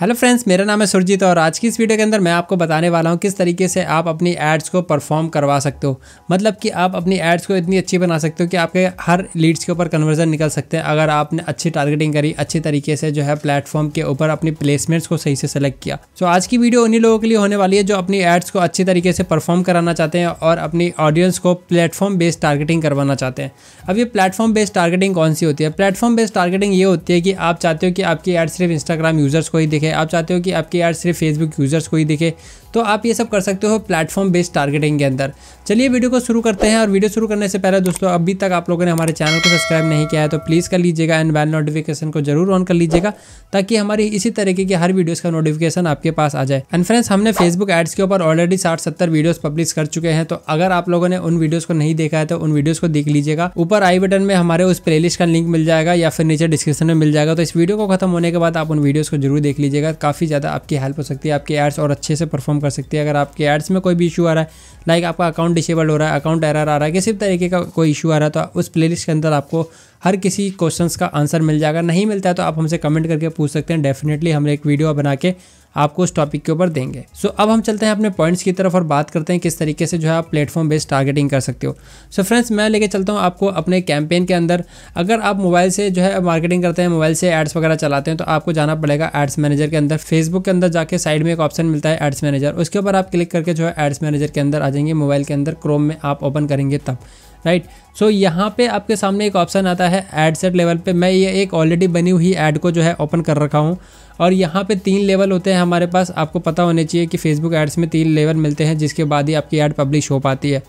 Hello friends मेरा नाम है सुरजीत और आज की इस वीडियो के अंदर मैं आपको बताने वाला हूं किस तरीके से आप अपनी एड्स को परफॉर्म करवा सकते हो मतलब कि आप अपनी एड्स को इतनी अच्छी बना सकते हो कि आपके हर लीड्स के ऊपर कन्वर्जन निकल सकते हैं अगर आपने अच्छी टारगेटिंग करी अच्छे तरीके से जो है प्लेटफॉर्म के ऊपर अपनी प्लेसमेंट्स को सही से सेलेक्ट किया तो आज की वीडियो उन्हीं लोगों के लिए होने वाली है जो अपनी एड्स को अच्छी तरीके से परफॉर्म कराना चाहते हैं और अपनी ऑडियंस को प्लेटफॉर्म बेस्ड टारगेटिंग करवाना चाहते हैं अब ये प्लेटफॉर्म बेस्ड टारगेटिंग कौन सी होती है प्लेटफॉर्म बेस्ड टारगेटिंग ये होती है कि आप चाहते हो कि आपकी एड सिर्फ इंस्टाग्राम यूजर्स को ही दिखे आप चाहते हो कि आपके यार सिर्फ फेसबुक यूज़र्स को ही दिखे तो आप ये सब कर सकते हो प्लेटफॉर्म बेस्ड टारगेटिंग के अंदर चलिए वीडियो को शुरू करते हैं और वीडियो शुरू करने से पहले दोस्तों अभी तक आप लोगों ने हमारे चैनल को सब्सक्राइब नहीं किया है तो प्लीज़ कर लीजिएगा एंड बैल नोटिफिकेशन को जरूर ऑन कर लीजिएगा ताकि हमारी इसी तरीके की हर वीडियोज़ का नोटिफिकेशन आपके पास आ जाए एंड फ्रेंड्स हमने फेसबुक एड्स के ऊपर ऑलरेडी साठ सत्तर वीडियोज़ पब्लिश कर चुके हैं तो अगर आप लोगों ने उन वीडियोज़ को नहीं देखा है तो उन वीडियोज़ को देख लीजिएगा ऊपर आई बटन में हमारे उस प्लेलिस्ट का लिंक मिल जाएगा या फिर नीचे डिस्क्रिप्शन में मिल जाएगा तो इस वीडियो को खत्म होने के बाद आप उन वीडियोज़ को जरूर देख लीजिएगा काफ़ी ज़्यादा आपकी हेल्प हो सकती है आपके एड्स और अच्छे से परफॉर्म कर सकती है अगर आपके एड्स में कोई भी इशू आ रहा है लाइक आपका अकाउंट डिसेबल हो रहा है अकाउंट एरर आ रहा है किसी तरीके का कोई इशू आ रहा है तो उस प्ले के अंदर आपको हर किसी क्वेश्चन का आंसर मिल जाएगा नहीं मिलता है तो आप हमसे कमेंट करके पूछ सकते हैं डेफिनेटली हम एक वीडियो बना के आपको उस टॉपिक के ऊपर देंगे सो so, अब हम चलते हैं अपने पॉइंट्स की तरफ और बात करते हैं किस तरीके से जो है आप प्लेटफॉर्म बेस्ड टारगेटिंग कर सकते हो सो so, फ्रेंड्स मैं लेके चलता हूँ आपको अपने कैंपेन के अंदर अगर आप मोबाइल से जो है मार्केटिंग करते हैं मोबाइल से एड्स वगैरह चलाते हैं तो आपको जाना पड़ेगा एड्स मैनेजर के अंदर फेसबुक के अंदर जाकर साइड में एक ऑप्शन मिलता है एड्स मैनेजर उसके ऊपर आप क्लिक करके जो है एड्स मैनेजर के अंदर आ जाएंगे मोबाइल के अंदर क्रोम में आप ओपन करेंगे तब राइट सो so, यहाँ पे आपके सामने एक ऑप्शन आता है एड सेट लेवल पे मैं ये एक ऑलरेडी बनी हुई ऐड को जो है ओपन कर रखा हूँ और यहाँ पे तीन लेवल होते हैं हमारे पास आपको पता होने चाहिए कि फेसबुक एड्स में तीन लेवल मिलते हैं जिसके बाद ही आपकी ऐड पब्लिश हो पाती है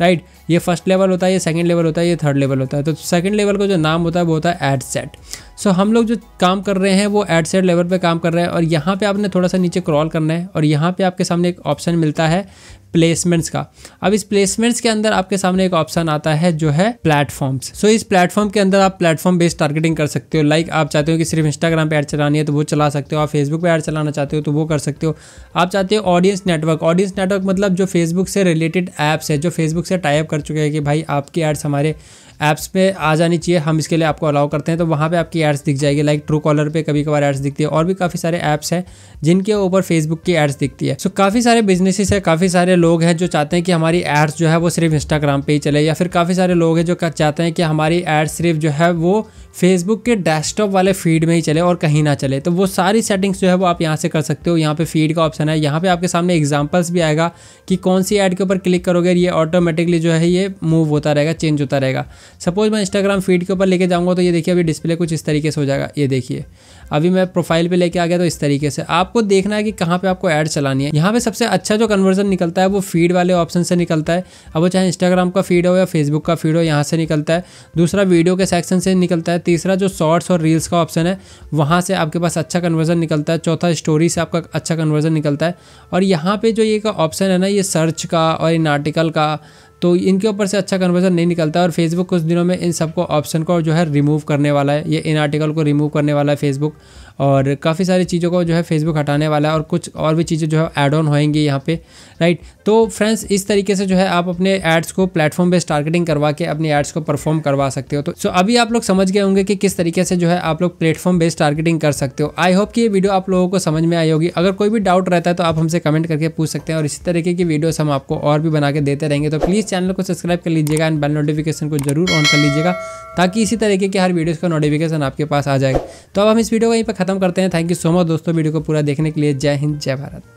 राइट right? ये फर्स्ट लेवल होता है ये सेकेंड लेवल होता है ये थर्ड लेवल होता है तो सेकंड लेवल का जो नाम होता है वो होता है एड सेट सो हम लोग जो काम कर रहे हैं वो एड सेट लेवल पर काम कर रहे हैं और यहाँ पर आपने थोड़ा सा नीचे क्रॉल करना है और यहाँ पर आपके सामने एक ऑप्शन मिलता है प्लेसमेंट्स का अब इस प्लेसमेंट्स के अंदर आपके सामने एक ऑप्शन आता है जो है प्लेटफॉर्म्स सो so, इस प्लेटफॉर्म के अंदर आप प्लेटफॉर्म बेस्ड टारगेटिंग कर सकते हो लाइक like आप चाहते हो कि सिर्फ इंस्टाग्राम पे ऐड चलानी है तो वो चला सकते हो आप फेसबुक पे ऐड चलाना चाहते हो तो वो कर सकते हो आप चाहते हो ऑडियंस नेटवर्क ऑडियंस नेटवर्क मतलब जो फेसबुक से रिलेटेड ऐप्स है जो फेसबुक से टाइप कर चुके हैं कि भाई आपके एड्स हमारे ऐप्स पे आ जानी चाहिए हम इसके लिए आपको अलाउ करते हैं तो वहाँ पर आपकी एड्स दिख जाएगी लाइक ट्रू कॉलर पर कभी कभार एड्स दिखती है और भी काफ़ी सारे ऐप्स हैं जिनके ऊपर फेसबुक की एड्स दिखती है सो काफ़ी सारे बिजनेसिस है काफ़ी सारे लोग हैं जो चाहते हैं कि हमारी एड्स जो है वो सिर्फ इंस्टाग्राम पर ही चले या फिर काफ़ी सारे लोग हैं जो चाहते हैं कि हमारी एड्स सिर्फ जो है वो फेसबुक के डेस्कटॉप वाले फीड में ही चले और कहीं ना चले तो वो सारी सेटिंग्स जो है वो आप यहाँ से कर सकते हो यहाँ पे फीड का ऑप्शन है यहाँ पे आपके सामने एग्जाम्पल्स भी आएगा कि कौन सी ऐड के ऊपर क्लिक करोगे ये ऑटोमेटिकली जो है ये मूव होता रहेगा चेंज होता रहेगा सपोज मैं इंस्टाग्राम फीड के ऊपर लेके जाऊँगा तो ये देखिए अभी डिस्प्ले कुछ इस तरीके से हो जाएगा ये देखिए अभी मैं प्रोफाइल पे लेके आ गया तो इस तरीके से आपको देखना है कि कहाँ पे आपको ऐड चलानी है यहाँ पे सबसे अच्छा जो कन्वर्जन निकलता है वो फीड वाले ऑप्शन से निकलता है अब वो चाहे इंस्टाग्राम का फीड हो या फेसबुक का फीड हो यहाँ से निकलता है दूसरा वीडियो के सेक्शन से निकलता है तीसरा जो शॉर्ट्स और रील्स का ऑप्शन है वहाँ से आपके पास अच्छा कन्वर्जन निकलता है चौथा स्टोरी से आपका अच्छा कन्वर्जन निकलता है और यहाँ पर जो ये ऑप्शन है ना ये सर्च का और इन आर्टिकल का तो इनके ऊपर से अच्छा कन्वर्जन नहीं निकलता और फेसबुक कुछ दिनों में इन सबको ऑप्शन को जो है रिमूव करने वाला है ये इन आर्टिकल को रिमूव करने वाला है फेसबुक और काफ़ी सारी चीज़ों को जो है फेसबुक हटाने वाला है और कुछ और भी चीज़ें जो है ऐड ऑन होएंगी यहाँ पे राइट तो फ्रेंड्स इस तरीके से जो है आप अपने एड्स को प्लेटफॉर्म बेस्ड टारगेटिंग करवा के अपने एड्स को परफॉर्म करवा सकते हो तो सो अभी आप लोग समझ गए होंगे कि किस तरीके से जो है आप लोग प्लेटफॉर्म बेस्ड टारगेटिंग कर सकते हो आई होप कि ये वीडियो आप लोगों को समझ में आई होगी अगर कोई भी डाउट रहता है तो आप हमसे कमेंट करके पूछ सकते हैं और इसी तरीके की वीडियोज़ हम आपको और भी बना के देते रहेंगे तो प्लीज़ चैनल को सब्सक्राइब कर लीजिएगा एंड बेल नोटिफिकेशन को जरूर ऑन कर लीजिएगा ताकि इसी तरीके के हर वीडियोज़ का नोटिफिकेशन आपके पास आ जाएगा तो अब हम इस वीडियो को यहीं पर खत्म करते हैं थैंक यू सो मच दोस्तों वीडियो को पूरा देखने के लिए जय हिंद जय भारत